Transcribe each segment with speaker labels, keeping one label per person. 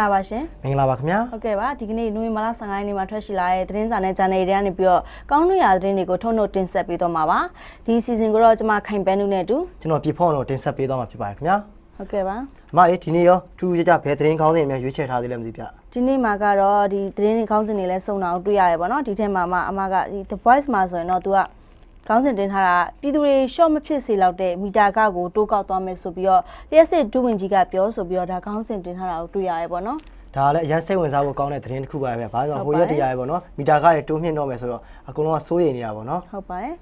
Speaker 1: ္ဂလာပါရှင်
Speaker 2: မင်္ဂလာပါခင်ဗျာဟ
Speaker 1: ုတ်ကဲ့ပါဒီကနေ့နိုဝင်ဘာလ15ရက်နေ့မှာထွက်ရှိလာတဲ့သတင်းစာနဲ့ channel တွေကနေပြီးတော့ကောင်းနွေရာသတင်းတွေကိုထုတ်နှုတ်တင်ဆက်ပေးသွားမှာပါဒီ season ကိုတော့ကျွန်မခိုင်ပန်းနုနဲ့အတူ
Speaker 2: ကျွန်တော်ပြဖို့တော့တင်ဆက်ပေးသွားမှာဖြစ်ပါတယ်ခင်ဗျာဟုတ်ကဲ့ပါ။မအေးဒီနေ့ရောထူးထူးခြားခြားဘယ်သတင်းခေါင်းစဉ်အများရွေးချယ်ထားသေးလဲမသိပြ
Speaker 1: ။ဒီနေ့မှာကတော့ဒီသတင်းခေါင်းစဉ်တွေလဲစုံအောင်တွေ့ရတယ်ပေါ့နော်။ဒီထဲမှာမှအမကဒီ The Voice မှာဆိုရင်တော့ तू ကခေါင်းစဉ်တင်ထားတာပြည်သူတွေရှော့မဖြစ်စေလောက်တဲ့မီတာကကိုတိုးကောက်သွားမယ်ဆိုပြီးတော့လျှက်စစ်ဒူးဝင်ကြီးကပြောဆိုပြီးတော့ဒါခေါင်းစဉ်တင်ထားတာကိုတွေ့ရရပေါ့နော်
Speaker 2: ဒါကလည်းအရင်စိတ်ဝင်စားဖို့ကောင်းတဲ့သတင်းတစ်ခုပါပဲ။ဘာလို့လဲဆိုတော့ဟိုရက်တရားပဲပေါ့နော်။မီတာကလည်းတိုးမြင့်တော့မယ်ဆိုတော့အကုန်လုံးကစိုးရိမ်နေတာပေါ့နော်။
Speaker 1: ဟုတ်ပါတယ်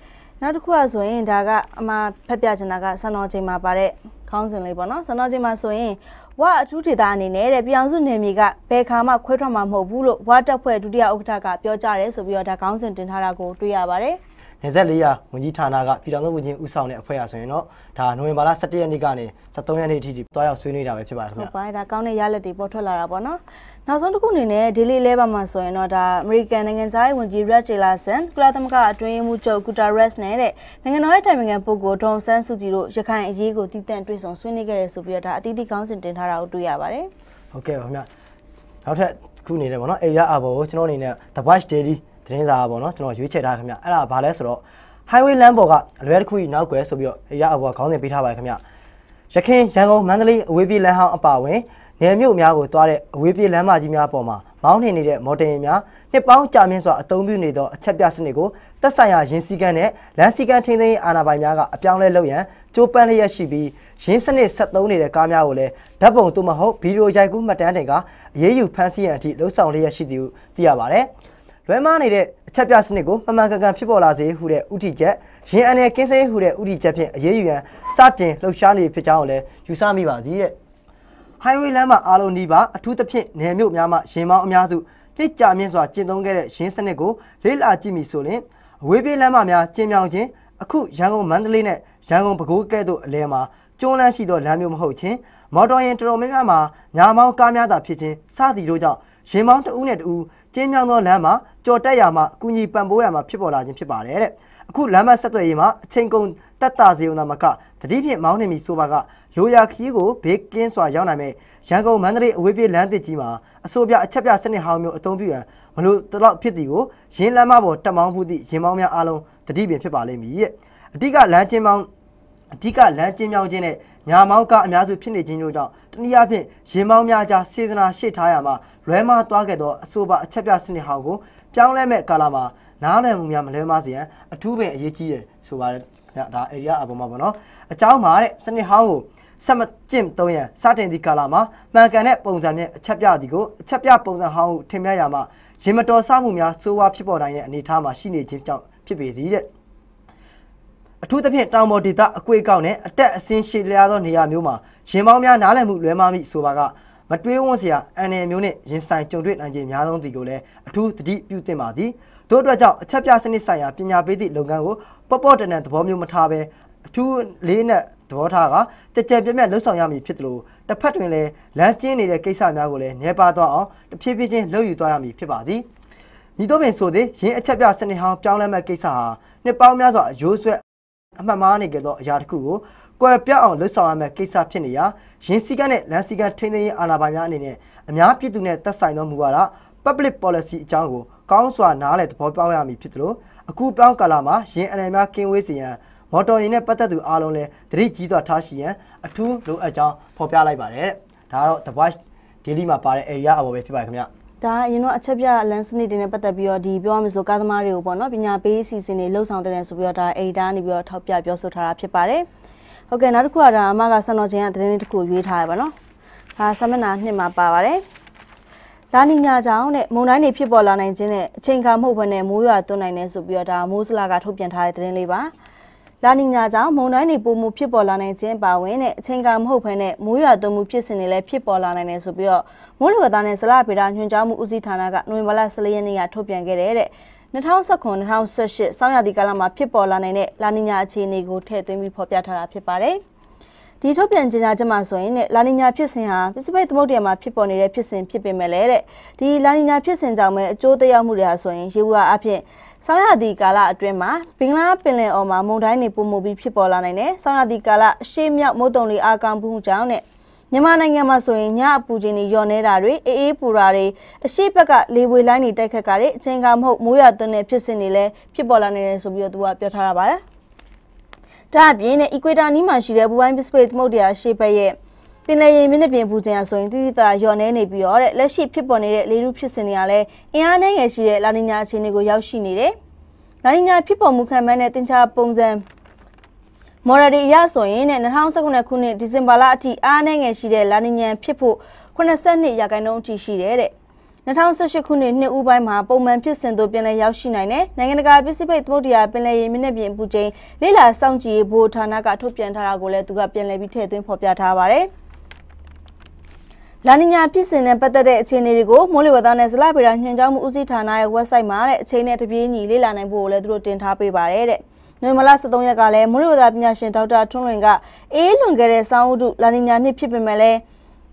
Speaker 1: ။နောက်တစ်ခုကဆိုရင်ဒါကအမှဖက်ပြချင်တာကစံတော်ချိန်မှာပါတဲ့ခေါင်းစဉ်လေးပေါ့နော်စံတော်ချိန်မှာဆိုရင်ဝအထူးဒေသအနေနဲ့တဲ့ပြည်အောင်စုနယ်မြေကဘယ်ခါမှခွဲထွက်မှာမဟုတ်ဘူးလို့ဝတပ်ဖွဲ့ဒုတိယဥက္ကဋ္ဌကပြောကြားတယ်ဆိုပြီးတော့ဒါခေါင်းစဉ်တင်ထားတာကိုတွေ့ရပါတယ်။
Speaker 2: နေဆက်လေးရာဝန်ကြီးဌာနကပြည်ထောင်စုဝန်ကြီးဦးဆောင်တဲ့အဖွဲ့အစည်းဆိုရင်တော့ဒါနိုဝင်ဘာလ17ရက်နေ့ကနေ23ရက်နေ့အထိတွားရောက်ဆွေးနွေးတာပဲဖြစ်ပါတယ်ခင်ဗျဟုတ်
Speaker 1: ပါတယ်ဒါကောင်းတဲ့ရလဒ်တွေပေါ်ထွက်လာတာပေါ့နော်နောက်ဆုံးတစ်ခုအနေနဲ့ daily level မှာဆိုရင်တော့ဒါ American နိုင်ငံသားရေးဝန်ကြီး Rex Tillerson ကုလသမဂ္ဂအတွင်းရေးမှူးချုပ် Guterres နဲ့တဲ့နိုင်ငံတော်ရဲ့တိုင်ပင်ခံပုဂ္ဂိုလ် Don San Suu Kyi တို့ရခိုင်အရေးကိုတည်တံ့တွေ့ဆုံဆွေးနွေးခဲ့တယ်ဆိုပြီးတော့ဒါအသီးသီးခေါင်းစဉ်တင်ထားတာကိုတွေ့ရပါတယ်
Speaker 2: ဟုတ်ကဲ့ပါခင်ဗျနောက်ထပ်ခုအနေနဲ့ပေါ့နော်အေရအာဘောကိုကျွန်တော်အနေနဲ့ The Watch Daily သတင်းစာပေါ့နော်ကျွန်တော်ရွေးချယ်ထားခင်ဗျအဲ့ဒါဘာလဲဆိုတော့ highway လမ်းပေါ်ကအလွဲတစ်ခုကြီးနောက်ကွယ်ဆိုပြီးတော့ရအဘောခေါင်းစဉ်ပေးထားပါတယ်ခင်ဗျရခိုင်ရန်ကုန်မန္တလေးအဝေးပြေးလမ်းဟောင်းအပါဝင်နယ်မြို့များကိုတွားတဲ့အဝေးပြေးလမ်းမကြီးများပေါ်မှာမောင်းနှင်နေတဲ့မော်တော်ယာဉ်များနှစ်ပေါင်းကြာမြင့်စွာအသုံးပြုနေသောအချက်ပြစနစ်ကိုသက်ဆိုင်ရာယင်းစည်းကမ်းနဲ့လမ်းစည်းကမ်းထိန်းသိမ်းအာဏာပိုင်များကအပြောင်းလဲလုပ်ရန်ကြိုးပမ်းလျက်ရှိပြီးယင်းစနစ်ဆက်သုံးနေတဲ့ကားများကိုလည်းဓာတ်ပုံသို့မဟုတ်ဗီဒီယိုရိုက်ကူးမှတ်တမ်းတင်ကအရေးယူဖမ်းဆီးရန်အထိလှုံ့ဆော်လျက်ရှိသည်ဟုသိရပါတယ်။လွဲမှားနေတဲ့အချက်ပြစနစ်ကိုမှန်မှန်ကန်ကန်ဖြစ်ပေါ်လာစေဟုတဲ့ဥတီချက်ရင်းအနေကင်းစေဟုတဲ့ဥတီချက်ဖြင့်အရေးယူရန်စတင်လှုပ်ရှားနေဖြစ်ကြောင်းလည်းယူဆမိပါသည်တဲ့ highway လမ်းမှာအားလုံးဒီပါအထူးသဖြင့်နယ်မြို့များမှာရင်မောင်းအများစုနှစ်ကြာမြင့်စွာကျင့်သုံးခဲ့တဲ့ရင်းစနစ်ကိုလေ့လာကြည့်မိဆိုရင်အဝေးပြေးလမ်းမများကျင်းမြောင်းခြင်းအခုရန်ကုန်မန္တလေးနဲ့ရန်ကုန်ပဲခူးကဲ့သို့အလဲမှာကျွန်းလန်းရှိသောလမ်းမျိုးမဟုတ်ခြင်းမော်တော်ယာဉ်တော်တော်များများမှာညာမောင်းကားများသာဖြစ်ခြင်းစသည်တို့ကြောင့်ရင်ပေါင်းတဦးနဲ့တဦးကျင်းမြောင်းသောလမ်းမှာကြော်တက်ရမှာအကူအညီပံ့ပိုးရမှာဖြစ်ပေါ်လာခြင်းဖြစ်ပါတယ်တဲ့အခုလမ်းမဆက်သွယ်ရေးမှာအချိန်ကုန်တက်တာစေုံသာမကတတိဖြင့်မောင်းနေပြီဆိုပါကလိုရာခီးကိုဘေးကင်းစွာရောက်နိုင်မယ်ရန်ကုန်မန္တလေးအဝေးပြေးလမ်းတစ်ကြီးမှာအဆိုပြအချက်ပြစနစ်ဟောင်းမျိုးအသုံးပြုရန်မလို့တလောက်ဖြစ်သည်ကိုရင်းလမ်းမပေါ်တက်မောင်းမှုသည့်ရင်ပေါင်းများအလုံးတတိပင်ဖြစ်ပါလိမ့်မည်တဲ့အဓိကလမ်းချင်းပေါင်းအဓိကလမ်းကျင်းမြောင်းခြင်းနဲ့ညာမောင်းကအများစုဖြစ်နေခြင်းတို့ကြောင့်တနည်းအားဖြင့်ရင်မောင်းများကြားစေတနာရှိထားရမှာလွဲမှားသွားခဲ့သောအဆိုပါအချက်ပြစနစ်ဟောင်းကိုပြောင်းလဲမဲ့ကာလမှာနားလည်မှုများမလွဲမှားစေရန်အထူးပင်အရေးကြီးတယ်ဆိုပါတယ်ဒါ area အပေါ်မှာပေါ့နော်အကြောင်းပါတဲ့စနစ်ဟောင်းကိုဆက်မကျင့်သုံးရန်စတင်သည့်ကာလမှာမှန်ကန်တဲ့ပုံစံနဲ့အချက်ပြသည်ကိုအချက်ပြပုံစံဟောင်းကိုထင်မြင်ရမှာရင်မတော်ဆမှုများစိုးဝါဖြစ်ပေါ်နိုင်တဲ့အနေအထားမှာရှိနေခြင်းကြောင့်ဖြစ်ပေသည်တဲ့အထူးသဖြင့်တောင်ပေါ်ဒေသအကွေကောက်နဲ့အတက်အဆင်းရှည်လျားသောနေရာမျိုးမှာရင်ပေါင်းများနားလည်မှုလွဲမှားမိဆိုပါကမတွေးဝန့်စရာအန်နယ်မျိုးနဲ့ရင်ဆိုင်ကြုံတွေ့နိုင်ခြင်းများလုံးစီကိုလည်းအထူးသတိပြုသင့်ပါသည်တို့အတွက်ကြောင့်အချက်ပြစနစ်ဆိုင်ရာပညာပေးသည့်လုပ်ငန်းကိုပေါ့ပေါ့တန်တန်သဘောမျိုးမထားဘဲအထူးလေးနဲ့သဘောထားကကြကြပြပြလှုပ်ဆောင်ရမည်ဖြစ်သလိုတစ်ဖက်တွင်လည်းလမ်းကျင်းနေတဲ့ကိစ္စများကိုလည်းနေပါသွားအောင်တဖြည်းဖြည်းချင်းလှုပ်ယူသွားရမည်ဖြစ်ပါသည်မိတို့ပင်ဆိုသည်ရင်းအချက်ပြစနစ်ဟောင်းပြောင်းလဲမဲ့ကိစ္စဟာနှစ်ပေါင်းများစွာအယိုးဆွဲအမှတ်မှားနေကြသောအရာတစ်ခုကိုကွယ်ပြောက်အောင်လှုပ်ဆောင်ရမယ့်ကိစ္စဖြစ်နေရာရင်းစည်းကမ်းနဲ့လမ်းစည်းကမ်းထိန်းသိမ်းရေးအာဏာပိုင်များအနေနဲ့အများပြည်သူနဲ့သက်ဆိုင်သောမူဝါဒ public policy အကြောင်းကိုကောင်းစွာနားလည်သဘောပေါက်ရမည်ဖြစ်သလိုအခုပြောင်းကာလမှာရင်းအနယ်များကင်းဝေးစေရန်မော်တော်ယာဉ်နဲ့ပတ်သက်သူအားလုံးလည်းသတိကြီးစွာထားရှိရန်အထူးလိုအပ်ကြောင်းဖော်ပြလိုက်ပါတယ်တဲ့ဒါကတော့ The Voice Daily မှာပါတဲ့ area အပေါ်ပဲဖြစ်ပါတယ်ခင်ဗျာ
Speaker 1: ဒါအရင်တော့အချက်ပြလမ်းစနစ်တွေနဲ့ပတ်သက်ပြီးတော့ဒီပြောရမယ်ဆိုကာသမားတွေကိုပေါ့နော်ပညာပေးအစီအစဉ်တွေလှုပ်ဆောင်တဲ့ဆိုပြီးတော့ဒါအေဒါနေပြီးတော့ထောက်ပြပြောဆိုထားတာဖြစ်ပါတယ်။ဟုတ်ကဲ့နောက်တစ်ခုကဒါအမကဆန်တော်ချင်းကသတင်းလေးတစ်ခုရွေးထားရပါတော့။ဒါဆမနာနှစ်မှာပါပါတယ်။လာနီညာကြောင့်တဲ့မုန်တိုင်းတွေဖြစ်ပေါ်လာနိုင်ခြင်းနဲ့အချိန်ကာမဟုတ်ဘဲနဲ့မိုးရွာသွန်းနိုင်တယ်ဆိုပြီးတော့ဒါမိုးစလာကထုတ်ပြန်ထားတဲ့သတင်းလေးပါ။လာနီညာကြောင့်မုန်တိုင်းတွေပုံမှုဖြစ်ပေါ်လာနိုင်ခြင်းပါဝင်တဲ့အချိန်ကာမဟုတ်ဘဲနဲ့မိုးရွာသွန်းမှုဖြစ်စဉ်တွေလည်းဖြစ်ပေါ်လာနိုင်တယ်ဆိုပြီးတော့မိုးလေဝသနဲ့ဇလဗေဒညွှန်ကြားမှုဦးစီးဌာနကနိုဝင်ဘာလ14ရက်နေ့ကထုတ်ပြန်ခဲ့တဲ့2019-2018ဆောင်းရာသီကာလမှာဖြစ်ပေါ်လာနိုင်တဲ့လာနီညာအခြေအနေကိုထည့်သွင်းပြီးဖော်ပြထားတာဖြစ်ပါတယ်။ဒီထုတ်ပြန်ကြေညာချက်မှာဆိုရင်လာနီညာဖြစ်စဉ်ဟာပစိဖိတ်သမုဒ္ဒရာမှာဖြစ်ပေါ်နေတဲ့ဖြစ်စဉ်ဖြစ်ပေမဲ့လည်းဒီလာနီညာဖြစ်စဉ်ကြောင့်ပဲအကျိုးသက်ရောက်မှုတွေဟာဆိုရင်ရေဝါအဖြစ်ဆောင်းရာသီကာလအတွင်းမှာဘင်္ဂလားပင်လယ်အော်မှာမုန်တိုင်းတွေပုံမှုပြီးဖြစ်ပေါ်လာနိုင်တဲ့ဆောင်းရာသီကာလအရှေ့မြောက်မုတ်တုံလေအားကောင်းမှုကြောင့်နဲ့မြန်မာနိုင်ငံမှာဆိုရင်ညအပူချိန်တွေညော့နေတာတွေအေးအေးပူတာတွေအရှိဘက်ကလေဝေလိုင်းတွေတိုက်ခတ်ကြတဲ့အချိန်ကမဟုတ်မိုးရွာသွန်းတဲ့ဖြစ်စဉ်တွေလည်းဖြစ်ပေါ်လာနေတယ်ဆိုပြီးတော့သူကပြောထားတာပါဒါအပြင်နဲ့အီကွေတာနီးမှာရှိတဲ့ဘူပိုင်းပစ္စဖိတ်သမုဒ္ဒရာအရှိဘက်ရဲ့ပင်လယ်ရေမျက်နှာပြင်ပူချိန်အရဆိုရင်တိတိတရာညော့နေနေပြီးတော့တဲ့လက်ရှိဖြစ်ပေါ်နေတဲ့လေထုဖြစ်စဉ်တွေကလည်းအင်အားနည်းငယ်ရှိတဲ့လာနီညာအခြေအနေကိုရောက်ရှိနေတယ်။လာနီညာဖြစ်ပေါ်မှုခံမှန်းတဲ့တင်ချာပုံစံမော်ရဒီရဆိုရင်နဲ့2019ခုနှစ်ဒီဇင်ဘာလအထိအားနည်းငယ်ရှိတဲ့လာနီညံဖြစ်ဖို့82ရာခိုင်နှုန်းအထိရှိတယ်တဲ့2018ခုနှစ်နှစ်ဦးပိုင်းမှာပုံမှန်ဖြစ်စဉ်သို့ပြန်လည်ရောက်ရှိနိုင်တဲ့နိုင်ငံတကာပစိဖိတ်သမုဒ္ဒရာပင်လယ်ရေမျက်နှာပြင်အပူချိန်လေလာစောင့်ကြည့်ဘိုဌာနကထုတ်ပြန်ထားတာကိုလည်းသူကပြန်လည်ပြီးထည့်သွင်းဖော်ပြထားပါတယ်။လာနီညာဖြစ်စဉ်နဲ့ပတ်သက်တဲ့အခြေအနေတွေကိုမိုးလေဝသနဲ့ဇလဗေဒညွှန်ကြားမှုဦးစီးဌာနရဲ့ website မှာတဲ့အချိန်နဲ့တပြေးညီလေ့လာနိုင်ဖို့ကိုလည်းသူတို့တင်ထားပေးပါတယ်တဲ့။။နိုဝင်ဘာလ13ရက်ကလည်းမိုးရိုသာပညာရှင်ဒေါက်တာထွန်းလွင်ကအေးလွန်ခဲ့တဲ့ဆောင်းဥတုလာနီညာနှစ်ဖြစ်ပေမဲ့လည်း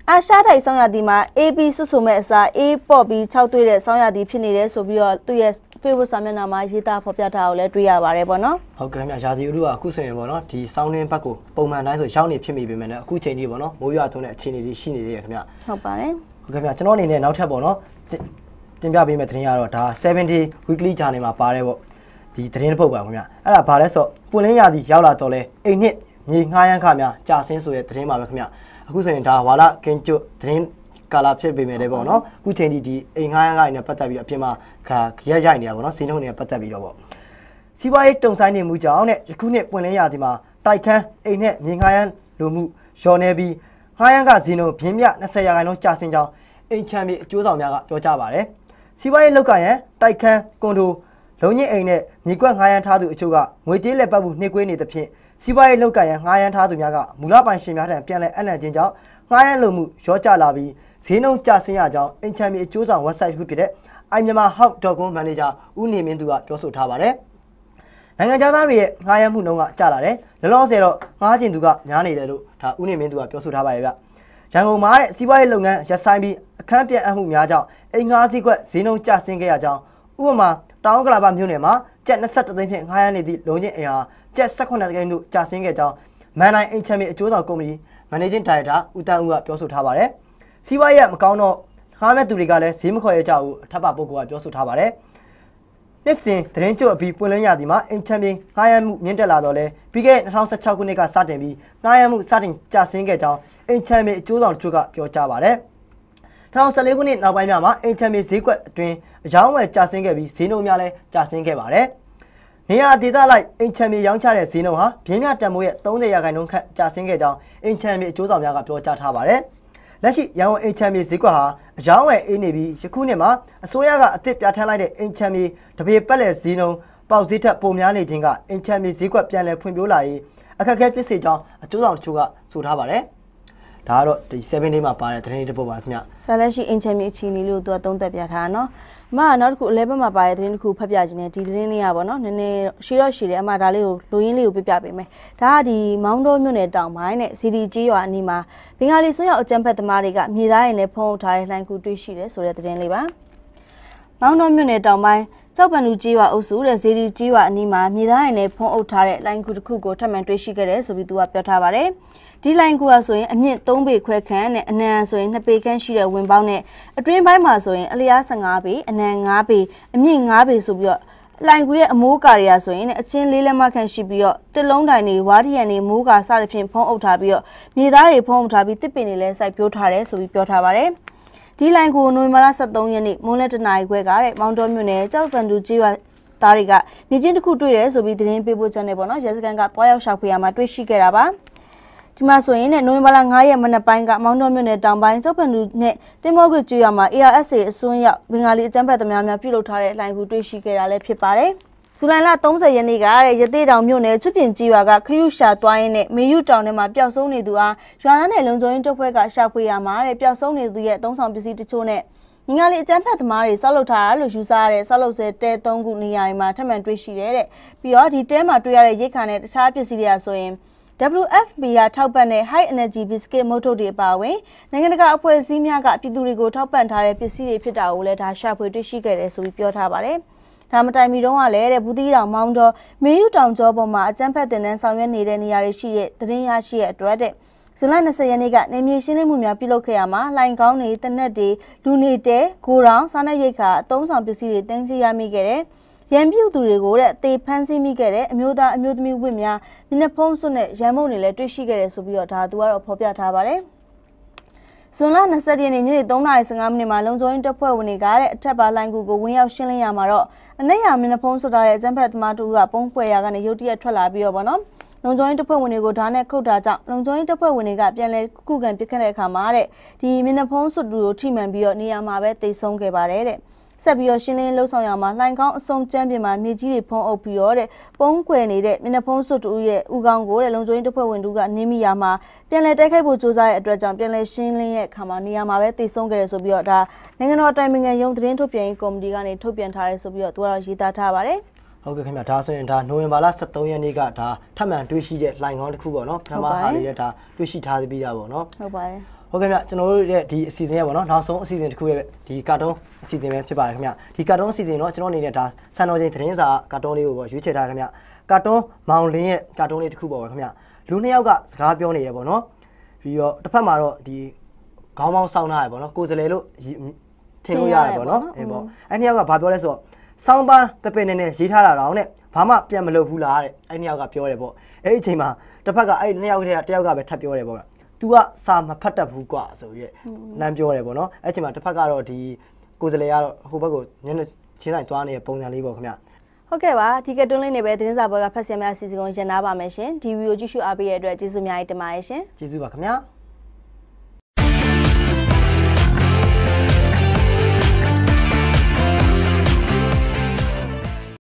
Speaker 1: အာရှတိုက်ဆောင်းရာသီမှာ AB ဆွဆုံမဲ့အစား A ပေါ့ပြီး6သွေးတဲ့ဆောင်းရာသီဖြစ်နေတယ်ဆိုပြီးတော့သူ့ရဲ့ Facebook စာမျက်နှာမှာရေးသားဖော်ပြထားအောင်လည်းတွေ့ရပါတယ်ပေါ့နော်
Speaker 2: ဟုတ်ကဲ့ခင်ဗျာရာသီဥတုကအခုဆိုရင်ပေါ့နော်ဒီဆောင်းရင်းဘက်ကိုပုံမှန်တိုင်းဆိုရောက်နေဖြစ်မိပေမဲ့လည်းအခုချိန်ကြီးပေါ့နော်မိုးရွာသွန်းတဲ့အခြေအနေတွေရှိနေသေးတယ်ခင်ဗျာဟုတ်ပါတယ်ဟုတ်ကဲ့ခင်ဗျာကျွန်တော်အနေနဲ့နောက်ထပ်ပေါ့နော်တင်ပြပေးမယ့်သတင်းကတော့ဒါ70 weekly journal မှာပါတယ်ပေါ့ဒီသတင်းတစ်ပုဒ်ပါခင်ဗျအဲ့ဒါဘာလဲဆိုပွင့်လင်းရာသီရောက်လာတော့လဲအိမ်နှစ်မြေငှားရမ်းခါများကြာဆင်းဆိုတဲ့သတင်းပါပဲခင်ဗျအခုဆိုရင်ဒါဝါလာကင်းကျွတ်သတင်းကာလာဖြစ်ပေမဲ့လည်းပေါ့နော်အခုချိန်ဒီဒီအိမ်ငှားရမ်းခါနဲ့ပတ်သက်ပြီးတော့အပြင်မှာခါရက်ရိုက်နေတာပေါ့နော်စီးနှုန်းတွေနဲ့ပတ်သက်ပြီးတော့ပေါ့စီးပွားရေးတုံဆိုင်နေမှုကြောင့်တဲ့ယခုနှစ်ပွင့်လင်းရာသီမှာတိုက်ခန်းအိမ်နဲ့မြေငှားရမ်းလိုမှုလျော်နေပြီးငှားရမ်းကဈေးနှုန်းပြင်းပြ20ရာခိုင်နှုန်းကျဆင်းကြောင်းအိမ်ချမ်းမြေအကျိုးဆောင်များကပြောကြားပါတယ်စီးပွားရေးလောက်ကရန်တိုက်ခန်းကွန်ဒိုလုံညစ်အိမ်နဲ့ညီကွက်ငှားရမ်းထားသူအချို့ကငွေကြေးလက်ပတ်မှုနှိကွေးနေသဖြင့်စီးပွားရေးလောက်ကန်ရန်ငှားရမ်းထားသူများကမူလပိုင်ရှင်များထံပြန်လည်အနှံ့ခြင်းကြောင့်ငှားရမ်းလိုမှုရောကျလာပြီးဈေးနှုန်းကျဆင်းရကြောင်းအင်ချမ်မီအကျိုးဆောင် website တစ်ခုဖြစ်တဲ့ imyanmarhawk.com manager ဦးနေမင်းသူကပြောဆိုထားပါတယ်နိုင်ငံသားတွေရဲ့ငှားရမ်းမှုနှုန်းကကျလာတယ်လောလောဆယ်တော့ငှားကျင်သူကများနေတယ်လို့ဒါဦးနေမင်းသူကပြောဆိုထားပါတယ်ဗျရန်ကုန်မှာတဲ့စီးပွားရေးလုပ်ငန်းရပ်ဆိုင်းပြီးအခန်းပြန့်အပ်မှုများကြောင့်အိမ်ငှားစည်းကွက်ဈေးနှုန်းကျဆင်းခဲ့ရကြောင်းဥပမာတောင်ကလာပမြို့နယ်မှာကျက်22သိန်းဖြင့်ငှားရမ်းနေသည့်လုံချင်းအရာကျက်18သိန်းတို့ကျဆင်းခဲ့ကြောင်းမန်နိုင်အင်ချမ်မီအကျိုးဆောင်ကုမ္ပဏီ managing director ဦးတန်းဦးကပြောဆိုထားပါတယ်။စီးပွားရေးမကောင်းတော့ငှားမဲ့သူတွေကလည်းဈေးမခေါ်ရကြဘူးအထက်ပါပုဂ္ဂိုလ်ကပြောဆိုထားပါတယ်။နှစ်စဉ်သတင်းကြွအပြီးပွင့်လင်းရသည်မှာအင်ချမ်ပီယံငှားရမ်းမှုမြင့်တက်လာတော့လဲပြီးခဲ့တဲ့2016ခုနှစ်ကစတင်ပြီးငှားရမ်းမှုစတင်ကျဆင်းခဲ့ကြောင်းအင်ချမ်ပီယံအကျိုးဆောင်တချို့ကပြောကြားပါတယ်။2014ခုနှစ်နောက်ပိုင်းများမှာအင်ချမ်ပီယံဈေးကွက်အတွင်းအယောင်းဝယ်ကျဆင်းခဲ့ပြီးဈေးနှုန်းများလည်းကျဆင်းခဲ့ပါတယ်။နေရာဒေသလိုက်အင်ချမ်ပီယံရောင်းချတဲ့ဈေးနှုန်းဟာပြင်းပြတန်ဖိုးရဲ့30ရာခိုင်နှုန်းခန့်ကျဆင်းခဲ့ကြောင်းအင်ချမ်ပီယံအကျိုးဆောင်များကပြောကြားထားပါတယ်။လက်ရှိရန်ကုန်အင်ချမ်ပီယံဈေးကွက်ဟာအယောင်းဝယ်အေးနေပြီးယခုနှစ်မှာအစိုးရကအသစ်ပြဋ္ဌာန်းလိုက်တဲ့အင်ချမ်ပီယံတပေပက်လက်ဈေးနှုန်းပေါက်ဈေးထက်ပိုများနေခြင်းကအင်ချမ်ပီယံဈေးကွက်ပြန်လည်ဖွံ့ဖြိုးလာရေးအခက်အခဲဖြစ်စေကြောင်းအကျိုးဆောင်တချို့ကဆိုထားပါတယ်။ဒါကတော့ဒီ7 day မှာပါတဲ့သတင်းလေးတစ်ပုဒ်ပါခင်ဗျ။ဆက်လက်ရှိအ
Speaker 1: င်ချင်မြေအခြေအနေလို့သူကသုံးသပ်ပြထားတာနော်။အမကနောက်တစ်ခု11မှာပါတဲ့သတင်းတစ်ခုဖတ်ပြခြင်းနဲ့ဒီသတင်းလေးကပေါ့နော်။နည်းနည်းရှိတော့ရှိတယ်အမဒါလေးကိုလူရင်းလေးကိုပြပြပေးမယ်။ဒါကဒီမောင်းတော့မြို့နယ်တောင်ပိုင်းနဲ့ CD ကျေးရွာအနီးမှာဘင်္ဂါလီဆွေရောက်အကြံဖက်သမားတွေကမြေသားရင်နဲ့ဖုံးအုပ်ထားတဲ့လှိုင်းကူတွေ့ရှိတယ်ဆိုတဲ့သတင်းလေးပါ။မောင်တော်မြို့နယ်တောင်ပိုင်းကျောက်ပန်လူကြီးရွာအုပ်စုတဲ့ဇေဒီကြီးရွာအနီးမှာမြေသားရင်နဲ့ဖုံးအုပ်ထားတဲ့လိုင်ကူတစ်ခုကိုထပ်မံတွေ့ရှိခဲ့တယ်ဆိုပြီးသူကပြောထားပါတယ်။ဒီလိုင်ကူကဆိုရင်အမြင့်3ပေခွဲခန့်နဲ့အနံဆိုရင်2ပေခန့်ရှိတဲ့ဝင်ပေါင်းနဲ့အတွင်းပိုင်းမှာဆိုရင်အလျား15ပေအနံ9ပေအမြင့်9ပေဆိုပြီးတော့လိုင်ကွေးရဲ့အမိုးကာတွေကဆိုရင်အချင်းလေးလက်မခန့်ရှိပြီးတော့တစ်လုံးတိုင်တွေဝါးထရံတွေမိုးကာစသဖြင့်ဖုံးအုပ်ထားပြီးတော့မြေသားတွေဖုံးအုပ်ထားပြီးတစ်ပင်တွေလည်းစိုက်ပျိုးထားတယ်ဆိုပြီးပြောထားပါတယ်။ဒီလိုင်းကိုနိုဝင်ဘာလ23ရက်နေ့မွန်းလယ်တနာရီခွဲကတဲ့မောင်တော်မြို့နယ်ကြောက်ကန်တူကြီးရွာသားတွေကမြေချင်းတစ်ခုတွေ့တယ်ဆိုပြီးသတင်းပေးပို့ချက်နဲ့ပေါ့နော်ရဲစခန်းကတွားရောက်ရှာဖွေရမှာတွေ့ရှိခဲ့တာပါဒီမှာဆိုရင်ねနိုဝင်ဘာလ9ရက်မနက်ပိုင်းကမောင်တော်မြို့နယ်တောင်ပိုင်းကျောက်ပန်လူနဲ့တင်မောကွကျွေးရမှာ ARSA အစွန်းရောက်ဘင်္ဂါလီအကြမ်းဖက်သမားများပြုလုပ်ထားတဲ့လှိုင်ကူတွေ့ရှိခဲ့တာလည်းဖြစ်ပါတယ်။ဇူလိုင်လ30ရက်နေ့ကရသေးတောင်မြို့နယ်ချွတ်ပြင်ကြီးရွာကခရုရှာသွားရင်းနဲ့မေယုတောင်ထဲမှာပျောက်ဆုံးနေသူအားရွာသားနယ်လုံခြုံရေးတပ်ဖွဲ့ကရှာဖွေရမှာတဲ့ပျောက်ဆုံးနေသူရဲ့သုံးဆောင်ပစ္စည်းတချို့နဲ့ညီငါလေးအကျန်းဖက်သမားတွေဆောက်လုပ်ထားတာလို့ယူဆရတဲ့ဆောက်လုပ်ဆဲတဲ၃ခုနေရာတွေမှာထပ်မံတွေ့ရှိတယ်တဲ့ပြီးတော့ဒီတဲမှာတွေ့ရတဲ့ရိတ်ခါနဲ့တခြားပစ္စည်းတွေကဆိုရင် WFP ကထောက်ပံ့တဲ့ High Energy Biscuit မုတ်ထုတ်တွေအပါအဝင်နိုင်ငံတကာအဖွဲ့အစည်းများကပြည်သူတွေကိုထောက်ပံ့ထားတဲ့ပစ္စည်းတွေဖြစ်တာကိုလည်းဒါရှာဖွေတွေ့ရှိခဲ့တယ်ဆိုပြီးပြောထားပါတယ်။ဒါမတိုင်မီတုန်းကလည်းတဲ့ဘူးတီတောင်မောင်းတော်မေယူတောင်ကျောပေါ်မှာအကျန်းဖက်တင်တန်းဆောင်ရွက်နေတဲ့နေရာတွေရှိတဲ့သတင်းရရှိတဲ့အတွက်တဲ့ဇွန်လ20ရက်နေ့ကနေမြေရှင်းလင်းမှုများပြုလုပ်ခဲ့ရမှာလှိုင်ကောင်းတွေတနက်တွေလူနေတဲဂိုတောင်စားနပ်ရိက္ခာအသုံးဆောင်ပစ္စည်းတွေတင်စီရမိခဲ့တယ်ရန်ပြုတ်သူတွေကိုတဲ့အသေးဖမ်းဆီးမိခဲ့တဲ့အမျိုးသားအမျိုးသမီးဝစ်များမျက်နှာဖုံးစွနဲ့ရန်မုံတွေလည်းတွေ့ရှိခဲ့တယ်ဆိုပြီးတော့ဒါသူကတော့ဖော်ပြထားပါတယ်။ဇွန်လ20ရက်နေ့ညနေ3:15မိနစ်မှာလုံခြုံရေးတပ်ဖွဲ့ဝင်တွေကတဲ့အထက်ပါလိုင်းကူကိုဝင်ရောက်ရှင်းလင်းရမှာတော့အနက်ရမင်းဖုံးဆွတာတဲ့အစံဖက်သမားတူကပုံပွဲရာကနေရုတ်တရက်ထွက်လာပြီးတော့ဗောနော်လုံခြုံရေးတပ်ဖွဲ့ဝင်တွေကိုဓာတ်နဲ့ခုတ်တာကြောင့်လုံခြုံရေးတပ်ဖွဲ့ဝင်တွေကပြန်လဲခုခံပစ်ခတ်တဲ့အခါမှာတဲ့ဒီမင်းဖုံးဆွတူကိုထိမှန်ပြီးတော့နေရာမှာပဲတိတ်ဆုံးခဲ့ပါတယ်တဲ့။ဆက်ပြီးတော့ရှင်းလင်းလှုပ်ဆောင်ရမှာလှိုင်ကောင်းအစုံကျန်းပြင်မှာမြေကြီးတွေဖုံးအုပ်ပြီးတော့တဲ့ပုံခွဲနေတဲ့မျက်နှာဖုံးစွတ်တူရဲ့ဥကောင်ကိုတဲ့လုံချိုင်းတစ်ဖွဲ့ဝင်တူကနင်းမိရမှာပြန်လည်တိုက်ခိုက်ဖို့ကြိုးစားတဲ့အတွက်ကြောင့်ပြန်လည်ရှင်းလင်းရဲ့ခါမှာနေရာမှာပဲတည်ဆုံးခဲ့တယ်ဆိုပြီးတော့ဒါနိုင်ငံတော်တိုင်ပင်ခံရုံးသတင်းထုတ်ပြန်ရေးကော်မတီကနေထုတ်ပြန်ထားတယ်ဆိုပြီးတော့သူကတော့ရေးသားထားပါတယ်
Speaker 2: ဟုတ်ကဲ့ခင်ဗျာဒါဆိုရင်ဒါနိုဝင်ဘာလ23ရက်နေ့ကဒါထပ်မံတွေ့ရှိတဲ့လှိုင်ကောင်းတစ်ခုပေါ့နော်ပထမအားလေးနဲ့ဒါတွေ့ရှိထားပြီးတာပေါ့နော်ဟုတ်ပါတယ်ဟုတ်ကဲ့ဗျကျွန်တော်တို့ရဲ့ဒီအစီအစဉ်ရဲ့ပေါ့နော်နောက်ဆုံးအစီအစဉ်တစ်ခုရဲ့ဒီကာတွန်းအစီအစဉ်ပဲဖြစ်ပါတယ်ခင်ဗျဒီကာတွန်းအစီအစဉ်တော့ကျွန်တော်အနေနဲ့ဒါစံတော်ချိန်သတင်းစာကာတွန်းလေးကိုပေါ့ရွေးချယ်ထားခင်ဗျကာတွန်းမောင်လင်းရဲ့ကာတွန်းလေးတစ်ခုပေါ့ခင်ဗျလူနှစ်ယောက်ကစကားပြောနေရပေါ့နော်ပြီးတော့တစ်ဖက်မှာတော့ဒီခေါင်းပေါင်းစောင်းထားရပေါ့နော် ကိုယ်စလဲလို့ထင်လို့ရတယ်ပေါ့နော်အဲပေါ့အဲ့နှစ်ယောက်ကဘာပြောလဲဆိုတော့ဆောင်းပါပပနေနဲ့ရေးထားတာတော့နဲ့ဘာမှပြန်မလုပ်ဘူးလားတဲ့အဲ့နှစ်ယောက်ကပြောတယ်ပေါ့အဲ့ဒီအချိန်မှာတစ်ဖက်ကအဲ့နှစ်ယောက်တည်းကတစ်ယောက်ကပဲထပ်ပြောတယ်ပေါ့ तू ကစာမဖတ်တတ်ဘူးကွာဆိုရက်နမ်းပြောတယ်ပေါ့နော်အဲ့ချိန်မှာတစ်ဖက်ကတော့ဒီကိုယ်စလေကတော့ဟိုဘက်ကိုညနေချင်းတိုင်းသွားနေတဲ့ပုံစံလေးပေါ့ခင်ဗျ
Speaker 1: ဟုတ်ကဲ့ပါဒီကတ်တွန်းလေးနေပဲသတင်းစာဘောကဖတ်ဆင်များအစီအစဉ်ကိုရန်နာပါမယ်ရှင်ဒီဗီဒီယိုကြည့်ရှုအားပေးရတဲ့အတွက်ကျေးဇူးများတင်
Speaker 2: ပါတယ်ရှင်ကျေးဇူးပါခင်ဗျာ